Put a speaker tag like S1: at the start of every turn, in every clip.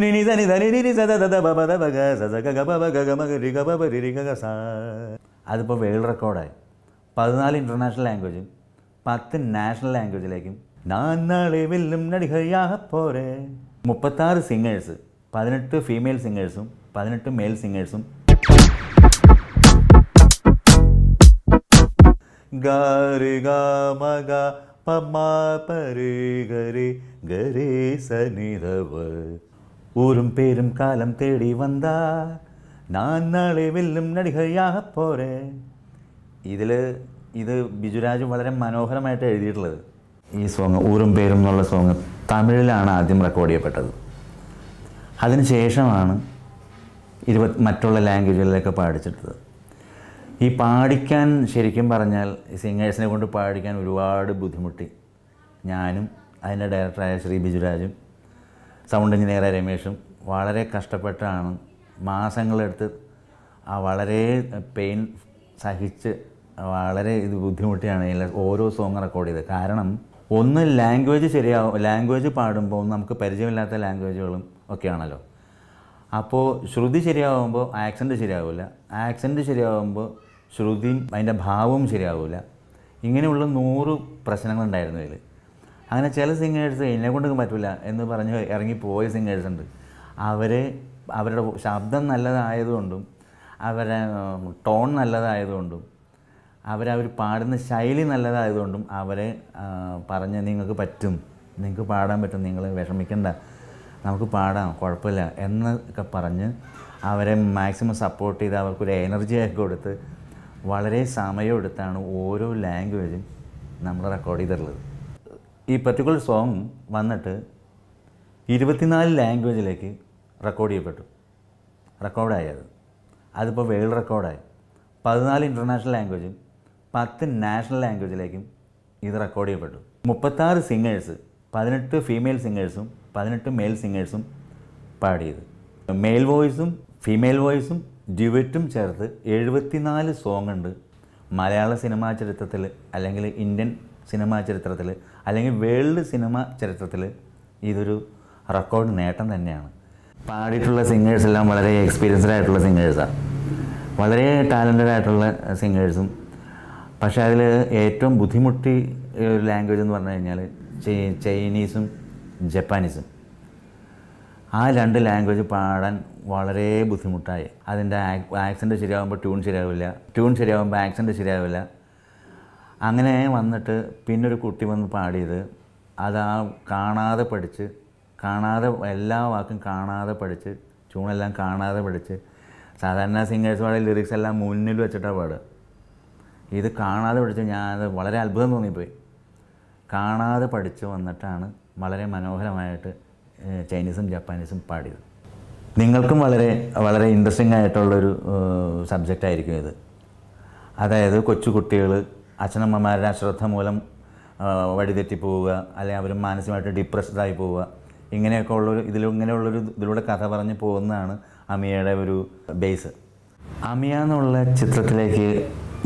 S1: நீ நித நித ரி ரி சத தத பப த பக சத க பப க க மக ரி க பப ரி ரி க க സ അതിപ്പോൾ വേൾഡ് റെക്കോർഡായി പതിനാല് ഇൻ്റർനാഷണൽ ലാംഗ്വേജും പത്ത് നാഷണൽ ലാംഗ്വേജിലേക്കും നാന്നാളെ വെല്ലും നടികയാക പോരെ മുപ്പത്താറ് സിംഗേഴ്സ് പതിനെട്ട് ഫീമെയിൽ സിംഗേഴ്സും പതിനെട്ട് മെയിൽ സിംഗേഴ്സും ഗാരി ഗാ മഗ പമ്മ പരി ഗരി ഗരി സനിധവ ஊரும் பேரும் காலம் தேடி வந்தா நான் നാളെ വെല്ലും നടികയാക പോരേ ഇതിൽ ഇത് ബിജുരാജ് വളരെ മനോഹരമായിട്ട് എഴുതിയിട്ടുള്ളത് ഈ സോങ് ഊരും പേരും എന്നുള്ള സോങ് തമിഴിലാണ് ആദ്യം റെക്കോർഡ് ചെയ്യപ്പെട്ടത് അതിനുശേഷമാണ് ഇരുപത് മറ്റുള്ള ലാംഗ്വേജുകളിലൊക്കെ പാടിച്ചിട്ടത് ഈ പാടിക്കാൻ ശരിക്കും പറഞ്ഞാൽ സിംഗേഴ്സിനെ കൊണ്ട് പാടിക്കാൻ ഒരുപാട് ബുദ്ധിമുട്ടി ഞാനും അതിൻ്റെ ഡയറക്ടറായ ശ്രീ ബിജുരാജും സൗണ്ട് എഞ്ചിനീയറായ രമേഷും വളരെ കഷ്ടപ്പെട്ടാണ് മാസങ്ങളെടുത്ത് ആ വളരെ പെയിൻ സഹിച്ച് വളരെ ഇത് ബുദ്ധിമുട്ടിയാണ് ഓരോ സോങ് റെക്കോർഡ് ചെയ്തത് കാരണം ഒന്ന് ലാംഗ്വേജ് ശരിയാവും ലാംഗ്വേജ് പാടുമ്പോൾ നമുക്ക് പരിചയമില്ലാത്ത ലാംഗ്വേജുകളും ഒക്കെയാണല്ലോ അപ്പോൾ ശ്രുതി ശരിയാവുമ്പോൾ ആക്സൻറ്റ് ശരിയാവില്ല ആക്സൻറ്റ് ശരിയാവുമ്പോൾ ശ്രുതിയും അതിൻ്റെ ഭാവവും ശരിയാവില്ല ഇങ്ങനെയുള്ള നൂറ് പ്രശ്നങ്ങളുണ്ടായിരുന്നു ഇതിൽ അങ്ങനെ ചില സിംഗേഴ്സ് എന്നെ കൊണ്ടൊന്നും പറ്റില്ല എന്ന് പറഞ്ഞ് ഇറങ്ങിപ്പോയ സിംഗേഴ്സ് ഉണ്ട് അവരെ അവരുടെ ശബ്ദം നല്ലതായതുകൊണ്ടും അവരുടെ ടോൺ നല്ലതായതുകൊണ്ടും അവരവർ പാടുന്ന ശൈലി നല്ലതായതുകൊണ്ടും അവരെ പറഞ്ഞ് നിങ്ങൾക്ക് പറ്റും നിങ്ങൾക്ക് പാടാൻ പറ്റും നിങ്ങൾ വിഷമിക്കണ്ട നമുക്ക് പാടാം കുഴപ്പമില്ല എന്നൊക്കെ പറഞ്ഞ് അവരെ മാക്സിമം സപ്പോർട്ട് ചെയ്ത് അവർക്കൊരു എനർജി ഒക്കെ കൊടുത്ത് വളരെ സമയമെടുത്താണ് ഓരോ ലാംഗ്വേജും നമ്മൾ റെക്കോർഡ് ചെയ്തിട്ടുള്ളത് ഈ പെർട്ടിക്കുലർ സോങ് വന്നിട്ട് ഇരുപത്തിനാല് ലാംഗ്വേജിലേക്ക് റെക്കോർഡ് ചെയ്യപ്പെട്ടു റെക്കോർഡായി അത് അതിപ്പോൾ വേൾഡ് റെക്കോർഡായി പതിനാല് ഇൻ്റർനാഷണൽ ലാംഗ്വേജും പത്ത് നാഷണൽ ലാംഗ്വേജിലേക്കും ഇത് റെക്കോർഡ് ചെയ്യപ്പെട്ടു മുപ്പത്താറ് സിംഗേഴ്സ് പതിനെട്ട് ഫീമെയിൽ സിംഗേഴ്സും പതിനെട്ട് മെയിൽ സിംഗേഴ്സും പാടിയത് മെയിൽ വോയിസും ഫീമെയിൽ വോയിസും ഡ്യുവറ്റും ചേർത്ത് എഴുപത്തിനാല് സോങ്ങുണ്ട് ഉണ്ട് മലയാള സിനിമാ ചരിത്രത്തിൽ അല്ലെങ്കിൽ ഇന്ത്യൻ സിനിമാ ചരിത്രത്തിൽ അല്ലെങ്കിൽ വേൾഡ് സിനിമ ചരിത്രത്തിൽ ഇതൊരു റെക്കോർഡ് നേട്ടം തന്നെയാണ് പാടിയിട്ടുള്ള സിംഗേഴ്സ് എല്ലാം വളരെ എക്സ്പീരിയൻസ്ഡ് ആയിട്ടുള്ള സിംഗേഴ്സാണ് വളരെ ടാലൻറ്റഡ് ആയിട്ടുള്ള സിംഗേഴ്സും പക്ഷേ അതിൽ ഏറ്റവും ബുദ്ധിമുട്ടി ലാംഗ്വേജ് എന്ന് പറഞ്ഞു കഴിഞ്ഞാൽ ചൈനീസും ജപ്പാനീസും ആ രണ്ട് ലാംഗ്വേജ് പാടാൻ വളരെ ബുദ്ധിമുട്ടായി അതിൻ്റെ ആക്സെൻ്റ് ശരിയാകുമ്പോൾ ട്യൂൺ ശരിയാവില്ല ട്യൂൺ ശരിയാകുമ്പോൾ ആക്സെൻ്റ് ശരിയാവില്ല അങ്ങനെ വന്നിട്ട് പിന്നൊരു കുട്ടി വന്ന് പാടിയത് അത് ആ കാണാതെ പഠിച്ച് കാണാതെ എല്ലാ വാക്കും കാണാതെ പഠിച്ച് ചൂണെല്ലാം കാണാതെ പഠിച്ച് സാധാരണ സിംഗേഴ്സ് പാടെ ലിറിക്സ് എല്ലാം മുന്നിൽ വെച്ചിട്ടാണ് പാടുക ഇത് കാണാതെ പഠിച്ച് ഞാൻ വളരെ അത്ഭുതം തോന്നിപ്പോയി കാണാതെ പഠിച്ചു വന്നിട്ടാണ് വളരെ മനോഹരമായിട്ട് ചൈനീസും ജപ്പാനീസും പാടിയത് നിങ്ങൾക്കും വളരെ വളരെ ഇൻട്രസ്റ്റിംഗ് ആയിട്ടുള്ളൊരു സബ്ജക്റ്റ് ആയിരിക്കും ഇത് അതായത് കൊച്ചു കുട്ടികൾ അച്ഛനമ്മമാരുടെ അശ്രദ്ധ മൂലം വഴിതെറ്റിപ്പോവുക അല്ലെങ്കിൽ അവർ മാനസികമായിട്ട് ഡിപ്രസ്ഡായി പോവുക ഇങ്ങനെയൊക്കെ ഉള്ളൊരു ഇതിൽ ഇങ്ങനെയുള്ളൊരു ഇതിലൂടെ കഥ പറഞ്ഞ് പോകുന്നതാണ് അമിയയുടെ ഒരു ബേസ് അമിയ എന്നുള്ള ചിത്രത്തിലേക്ക്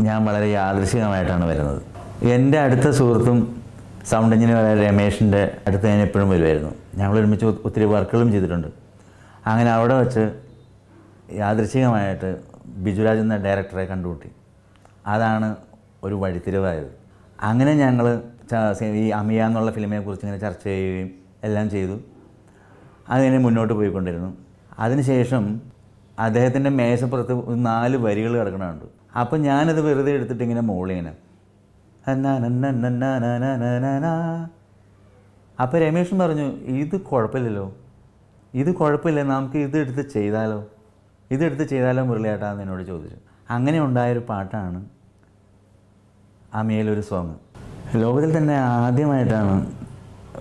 S1: ഞാൻ വളരെ യാദൃശികമായിട്ടാണ് വരുന്നത് എൻ്റെ അടുത്ത സുഹൃത്തും സൗണ്ട് എഞ്ചിനീയറായ രമേഷിൻ്റെ അടുത്ത് ഞാൻ എപ്പോഴും വരുമായിരുന്നു ഞങ്ങൾ ഒരുമിച്ച് ഒത്തിരി വർക്കുകളും ചെയ്തിട്ടുണ്ട് അങ്ങനെ അവിടെ വെച്ച് യാദൃശികമായിട്ട് ബിജുരാജ് എന്ന ഡയറക്ടറെ കണ്ടുമുട്ടി അതാണ് ഒരു വഴിത്തിരിവായത് അങ്ങനെ ഞങ്ങൾ ഈ അമിയ എന്നുള്ള കുറിച്ച് ഇങ്ങനെ ചർച്ച ചെയ്യുകയും എല്ലാം ചെയ്തു അതിങ്ങനെ മുന്നോട്ട് പോയിക്കൊണ്ടിരുന്നു അതിനുശേഷം അദ്ദേഹത്തിൻ്റെ മേശപ്പുറത്ത് നാല് വരികൾ കിടക്കണുണ്ട് അപ്പം ഞാനത് വെറുതെ എടുത്തിട്ട് ഇങ്ങനെ മോളിങ്ങനെ അപ്പോൾ രമേഷും പറഞ്ഞു ഇത് കുഴപ്പമില്ലല്ലോ ഇത് കുഴപ്പമില്ല നമുക്ക് ഇതെടുത്ത് ചെയ്താലോ ഇതെടുത്ത് ചെയ്താലോ മുരളിയേട്ടാ എന്ന് എന്നോട് ചോദിച്ചു അങ്ങനെ ഉണ്ടായൊരു പാട്ടാണ് ആ മേലൊരു സോങ് ലോകത്തിൽ തന്നെ ആദ്യമായിട്ടാണ്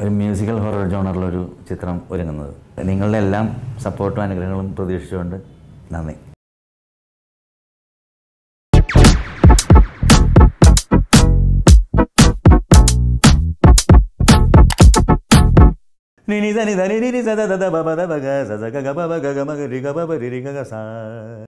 S1: ഒരു മ്യൂസിക്കൽ ഹൊറർ ജോണറിലൊരു ചിത്രം ഒരുങ്ങുന്നത് നിങ്ങളുടെ എല്ലാം സപ്പോർട്ടും അനുഗ്രഹങ്ങളും പ്രതീക്ഷിച്ചുകൊണ്ട് നന്ദി നിനി ധനി ധനി നിനി സദ ബ ദ ബ ഗ സ ഗ ഗ ബ ഗ ഗ മ രി ഗ രി രി ഗ ഗ സ